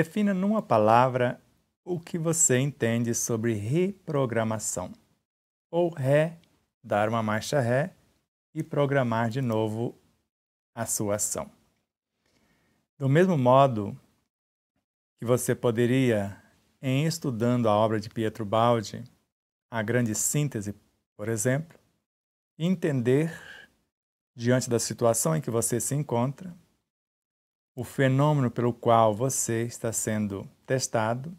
Defina numa palavra o que você entende sobre reprogramação. Ou ré, dar uma marcha ré e programar de novo a sua ação. Do mesmo modo que você poderia, em estudando a obra de Pietro Baldi, a grande síntese, por exemplo, entender, diante da situação em que você se encontra, o fenômeno pelo qual você está sendo testado,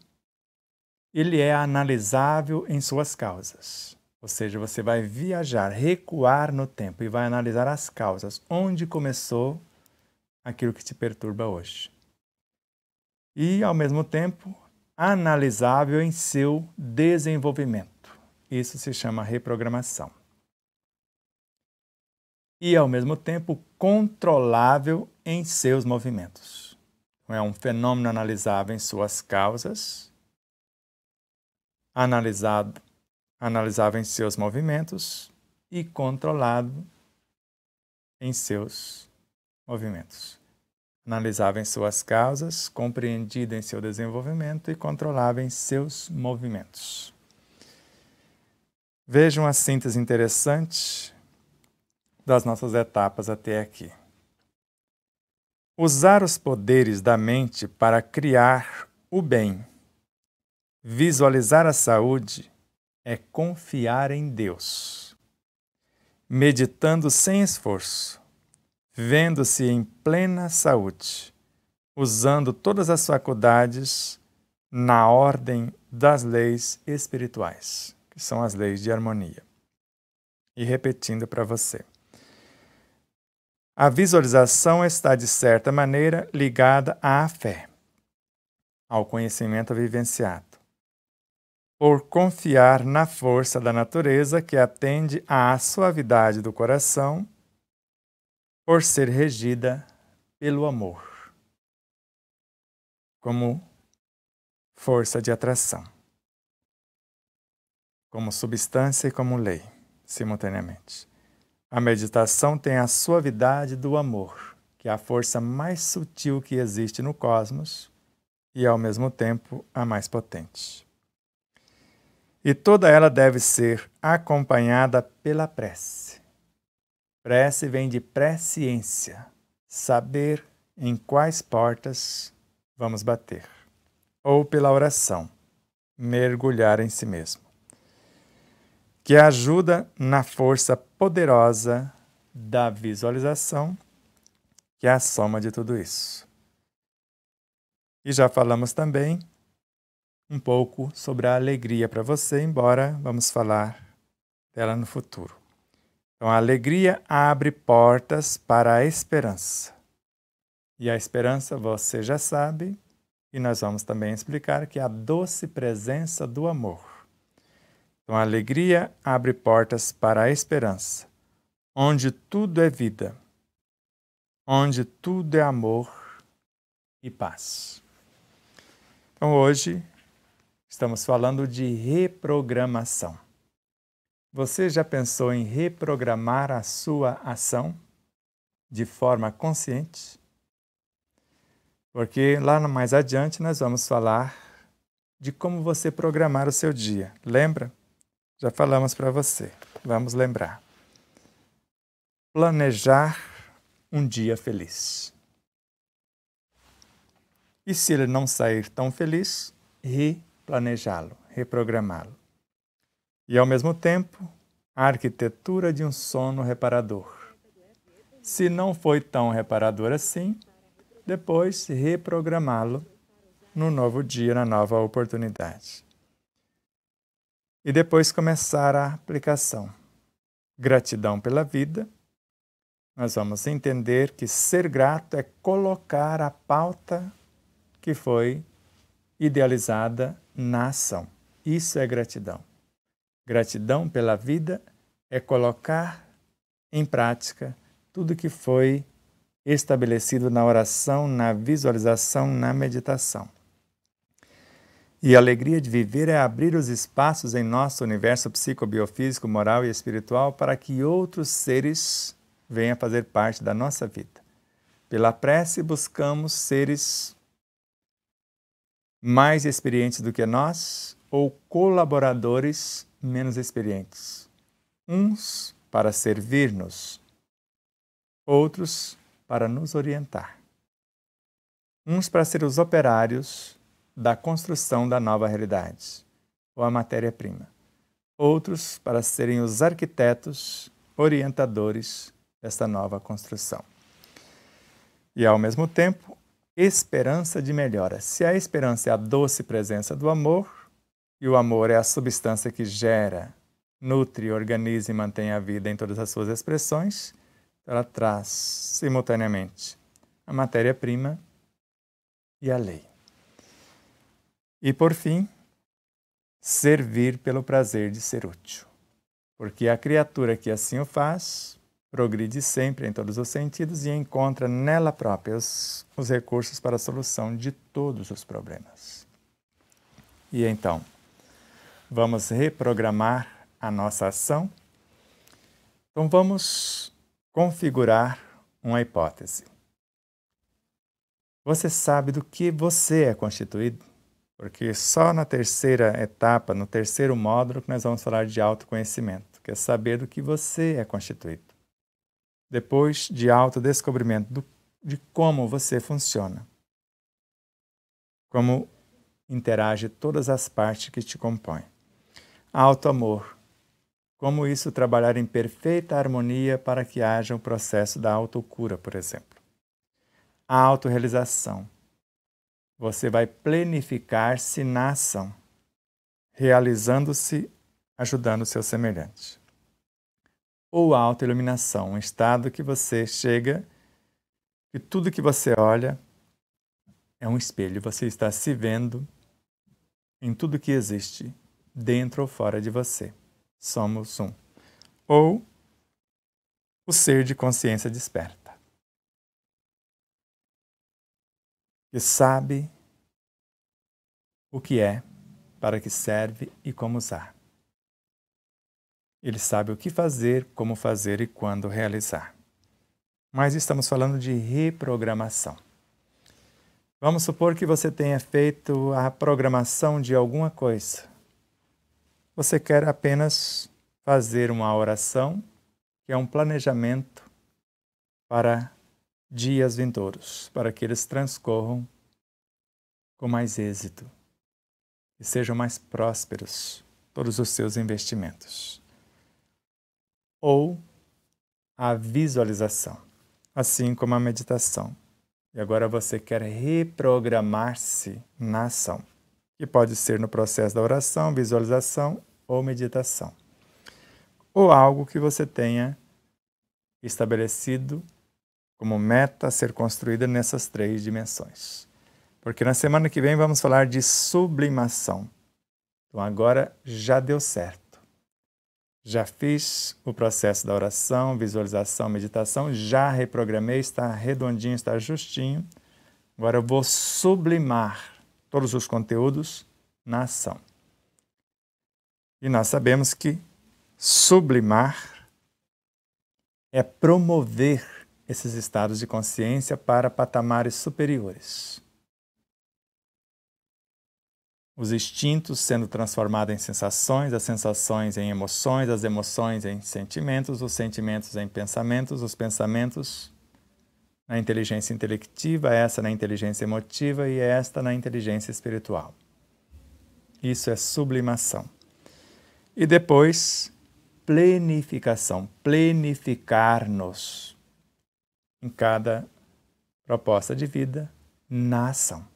ele é analisável em suas causas. Ou seja, você vai viajar, recuar no tempo e vai analisar as causas, onde começou aquilo que te perturba hoje. E, ao mesmo tempo, analisável em seu desenvolvimento. Isso se chama reprogramação e, ao mesmo tempo, controlável em seus movimentos. É um fenômeno analisável em suas causas, analisado, analisável em seus movimentos e controlado em seus movimentos. Analisava em suas causas, compreendido em seu desenvolvimento e controlava em seus movimentos. Vejam a síntese interessante das nossas etapas até aqui. Usar os poderes da mente para criar o bem. Visualizar a saúde é confiar em Deus. Meditando sem esforço, vendo-se em plena saúde, usando todas as faculdades na ordem das leis espirituais, que são as leis de harmonia. E repetindo para você. A visualização está, de certa maneira, ligada à fé, ao conhecimento vivenciado, por confiar na força da natureza que atende à suavidade do coração, por ser regida pelo amor, como força de atração, como substância e como lei, simultaneamente. A meditação tem a suavidade do amor, que é a força mais sutil que existe no cosmos e, ao mesmo tempo, a mais potente. E toda ela deve ser acompanhada pela prece. Prece vem de presciência, saber em quais portas vamos bater, ou pela oração, mergulhar em si mesmo que ajuda na força poderosa da visualização, que é a soma de tudo isso. E já falamos também um pouco sobre a alegria para você, embora vamos falar dela no futuro. Então, a alegria abre portas para a esperança. E a esperança, você já sabe, e nós vamos também explicar que é a doce presença do amor. Então a alegria abre portas para a esperança, onde tudo é vida, onde tudo é amor e paz. Então hoje estamos falando de reprogramação. Você já pensou em reprogramar a sua ação de forma consciente? Porque lá mais adiante nós vamos falar de como você programar o seu dia. Lembra? Já falamos para você. Vamos lembrar. Planejar um dia feliz. E se ele não sair tão feliz, replanejá-lo, reprogramá-lo. E ao mesmo tempo, a arquitetura de um sono reparador. Se não foi tão reparador assim, depois reprogramá-lo no novo dia, na nova oportunidade e depois começar a aplicação. Gratidão pela vida. Nós vamos entender que ser grato é colocar a pauta que foi idealizada na ação. Isso é gratidão. Gratidão pela vida é colocar em prática tudo que foi estabelecido na oração, na visualização, na meditação. E a alegria de viver é abrir os espaços em nosso universo psicobiofísico, moral e espiritual para que outros seres venham fazer parte da nossa vida. Pela prece, buscamos seres mais experientes do que nós ou colaboradores menos experientes. Uns para servir-nos, outros para nos orientar. Uns para ser os operários da construção da nova realidade, ou a matéria-prima. Outros para serem os arquitetos, orientadores dessa nova construção. E, ao mesmo tempo, esperança de melhora. Se a esperança é a doce presença do amor, e o amor é a substância que gera, nutre, organiza e mantém a vida em todas as suas expressões, então ela traz simultaneamente a matéria-prima e a lei. E por fim, servir pelo prazer de ser útil. Porque a criatura que assim o faz progride sempre em todos os sentidos e encontra nela própria os, os recursos para a solução de todos os problemas. E então, vamos reprogramar a nossa ação. Então, vamos configurar uma hipótese. Você sabe do que você é constituído? porque só na terceira etapa, no terceiro módulo, que nós vamos falar de autoconhecimento, que é saber do que você é constituído. Depois de autodescobrimento do, de como você funciona, como interage todas as partes que te compõem. Autoamor, como isso trabalhar em perfeita harmonia para que haja o um processo da autocura, por exemplo. A autorrealização, você vai plenificar-se na ação, realizando-se, ajudando o seu semelhante. Ou autoiluminação, um estado que você chega e tudo que você olha é um espelho, você está se vendo em tudo que existe, dentro ou fora de você. Somos um. Ou o ser de consciência desperta. que sabe o que é, para que serve e como usar. Ele sabe o que fazer, como fazer e quando realizar. Mas estamos falando de reprogramação. Vamos supor que você tenha feito a programação de alguma coisa. Você quer apenas fazer uma oração, que é um planejamento para dias vindouros, para que eles transcorram com mais êxito e sejam mais prósperos todos os seus investimentos. Ou a visualização, assim como a meditação. E agora você quer reprogramar-se na ação, que pode ser no processo da oração, visualização ou meditação. Ou algo que você tenha estabelecido como meta a ser construída nessas três dimensões. Porque na semana que vem vamos falar de sublimação. Então agora já deu certo. Já fiz o processo da oração, visualização, meditação, já reprogramei, está redondinho, está justinho. Agora eu vou sublimar todos os conteúdos na ação. E nós sabemos que sublimar é promover esses estados de consciência para patamares superiores. Os instintos sendo transformados em sensações, as sensações em emoções, as emoções em sentimentos, os sentimentos em pensamentos, os pensamentos na inteligência intelectiva, essa na inteligência emotiva e esta na inteligência espiritual. Isso é sublimação. E depois, plenificação, plenificar-nos em cada proposta de vida na ação.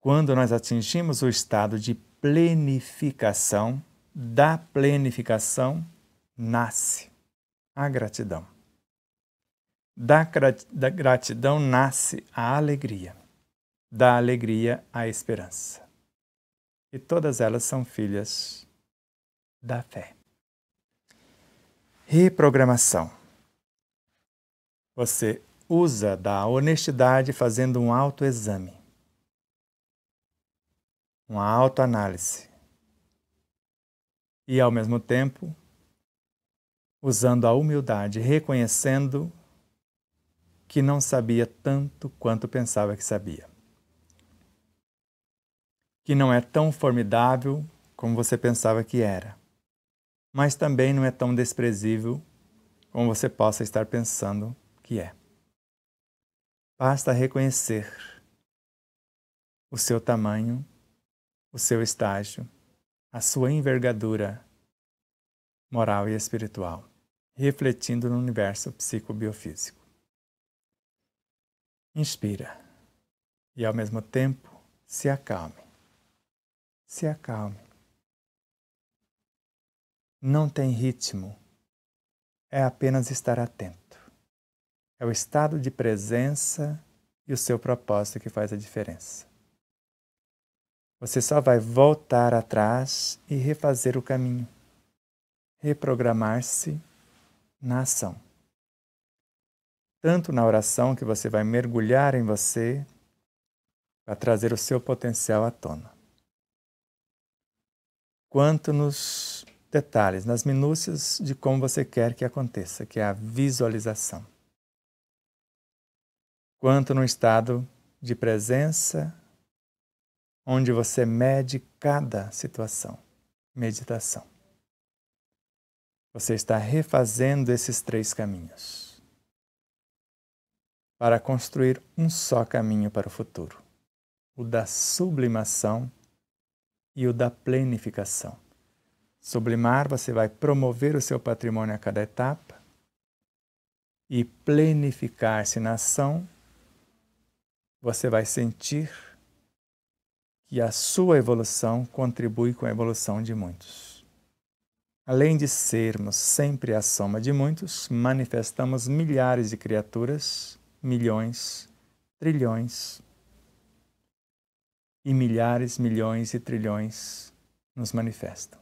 Quando nós atingimos o estado de plenificação, da plenificação nasce a gratidão. Da, da gratidão nasce a alegria, da alegria a esperança. E todas elas são filhas da fé. Reprogramação você usa da honestidade fazendo um autoexame, uma autoanálise. E, ao mesmo tempo, usando a humildade, reconhecendo que não sabia tanto quanto pensava que sabia. Que não é tão formidável como você pensava que era, mas também não é tão desprezível como você possa estar pensando que é. Basta reconhecer o seu tamanho, o seu estágio, a sua envergadura moral e espiritual, refletindo no universo psicobiofísico. Inspira e, ao mesmo tempo, se acalme. Se acalme. Não tem ritmo, é apenas estar atento. É o estado de presença e o seu propósito que faz a diferença. Você só vai voltar atrás e refazer o caminho, reprogramar-se na ação. Tanto na oração que você vai mergulhar em você para trazer o seu potencial à tona, quanto nos detalhes, nas minúcias de como você quer que aconteça, que é a visualização quanto no estado de presença, onde você mede cada situação. Meditação. Você está refazendo esses três caminhos para construir um só caminho para o futuro: o da sublimação e o da planificação. Sublimar, você vai promover o seu patrimônio a cada etapa e plenificar se na ação você vai sentir que a sua evolução contribui com a evolução de muitos. Além de sermos sempre a soma de muitos, manifestamos milhares de criaturas, milhões, trilhões e milhares, milhões e trilhões nos manifestam.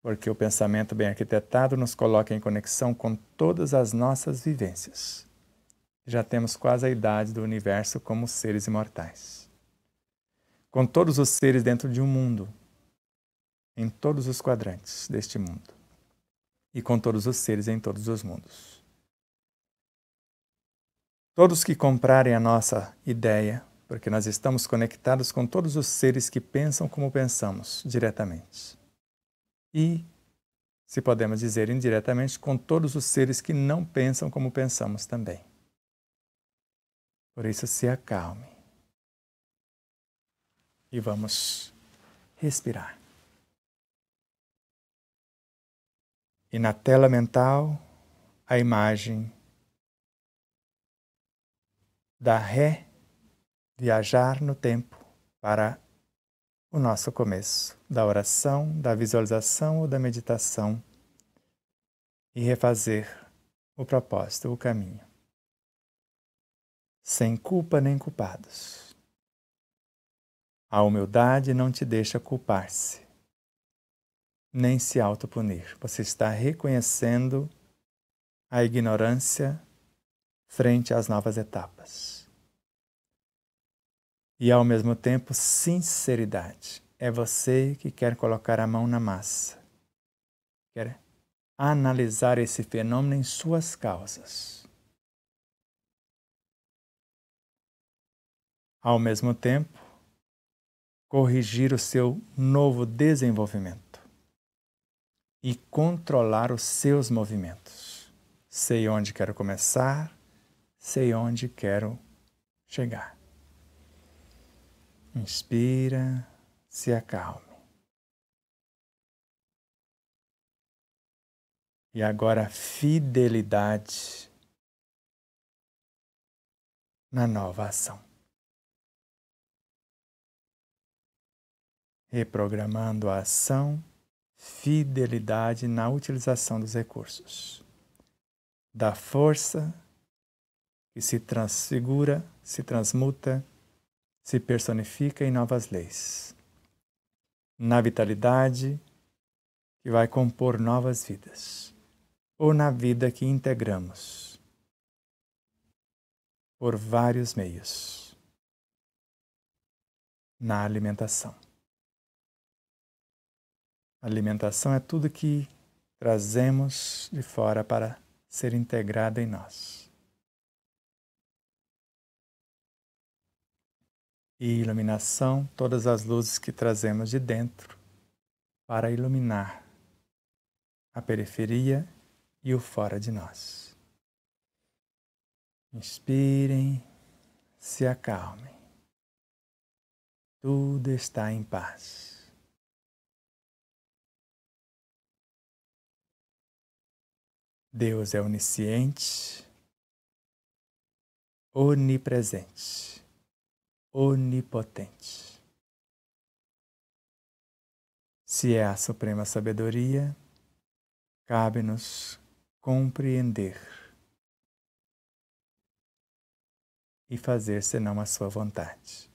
Porque o pensamento bem arquitetado nos coloca em conexão com todas as nossas vivências já temos quase a idade do universo como seres imortais. Com todos os seres dentro de um mundo, em todos os quadrantes deste mundo, e com todos os seres em todos os mundos. Todos que comprarem a nossa ideia, porque nós estamos conectados com todos os seres que pensam como pensamos, diretamente. E, se podemos dizer indiretamente, com todos os seres que não pensam como pensamos também. Por isso, se acalme. E vamos respirar. E na tela mental, a imagem da ré viajar no tempo para o nosso começo, da oração, da visualização ou da meditação e refazer o propósito, o caminho sem culpa nem culpados. A humildade não te deixa culpar-se, nem se autopunir. Você está reconhecendo a ignorância frente às novas etapas. E ao mesmo tempo, sinceridade. É você que quer colocar a mão na massa. Quer analisar esse fenômeno em suas causas. ao mesmo tempo, corrigir o seu novo desenvolvimento e controlar os seus movimentos. Sei onde quero começar, sei onde quero chegar. Inspira, se acalme. E agora fidelidade na nova ação. reprogramando a ação, fidelidade na utilização dos recursos. Da força que se transfigura, se transmuta, se personifica em novas leis. Na vitalidade que vai compor novas vidas, ou na vida que integramos por vários meios. Na alimentação. Alimentação é tudo que trazemos de fora para ser integrada em nós. E iluminação, todas as luzes que trazemos de dentro para iluminar a periferia e o fora de nós. Inspirem, se acalmem. Tudo está em paz. Deus é onisciente, onipresente, onipotente. Se é a suprema sabedoria, cabe-nos compreender e fazer senão a sua vontade.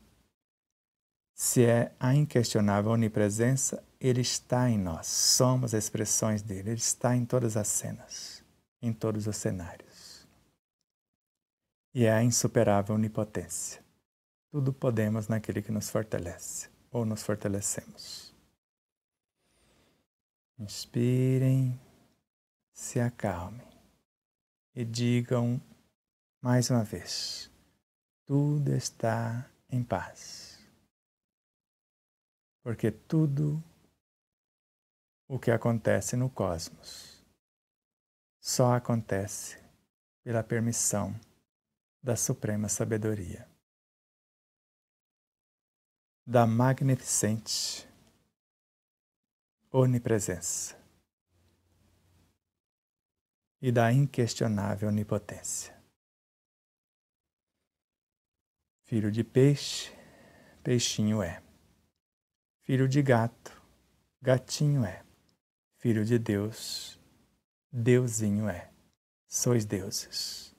Se é a inquestionável onipresença, ele está em nós, somos expressões dele, ele está em todas as cenas em todos os cenários. E é a insuperável onipotência. Tudo podemos naquele que nos fortalece ou nos fortalecemos. Inspirem, se acalmem e digam mais uma vez: tudo está em paz. Porque tudo o que acontece no cosmos só acontece pela permissão da Suprema Sabedoria, da magnificente onipresença e da inquestionável onipotência. Filho de peixe, peixinho é. Filho de gato, gatinho é. Filho de Deus, Deusinho é. Sois deuses.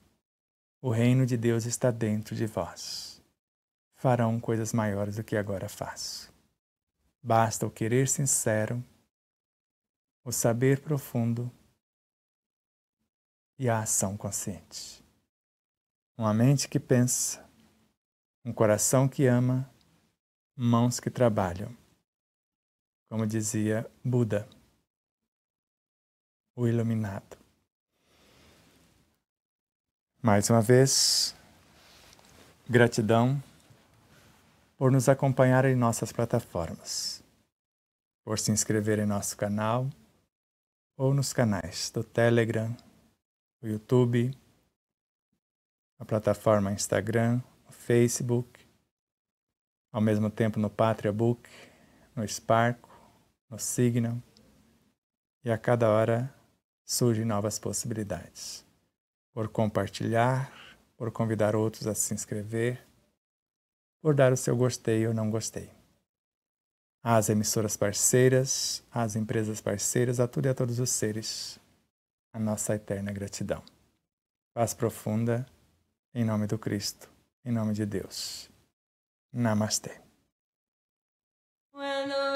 O reino de Deus está dentro de vós. Farão coisas maiores do que agora faço. Basta o querer sincero, o saber profundo e a ação consciente. Uma mente que pensa, um coração que ama, mãos que trabalham. Como dizia Buda o iluminado. Mais uma vez, gratidão por nos acompanhar em nossas plataformas, por se inscrever em nosso canal ou nos canais do Telegram, o YouTube, a plataforma Instagram, o Facebook, ao mesmo tempo no Patria Book, no Sparco, no Signal e a cada hora surgem novas possibilidades. Por compartilhar, por convidar outros a se inscrever, por dar o seu gostei ou não gostei. Às emissoras parceiras, às empresas parceiras, a tudo e a todos os seres, a nossa eterna gratidão. Paz profunda, em nome do Cristo, em nome de Deus. Namastê. Bueno.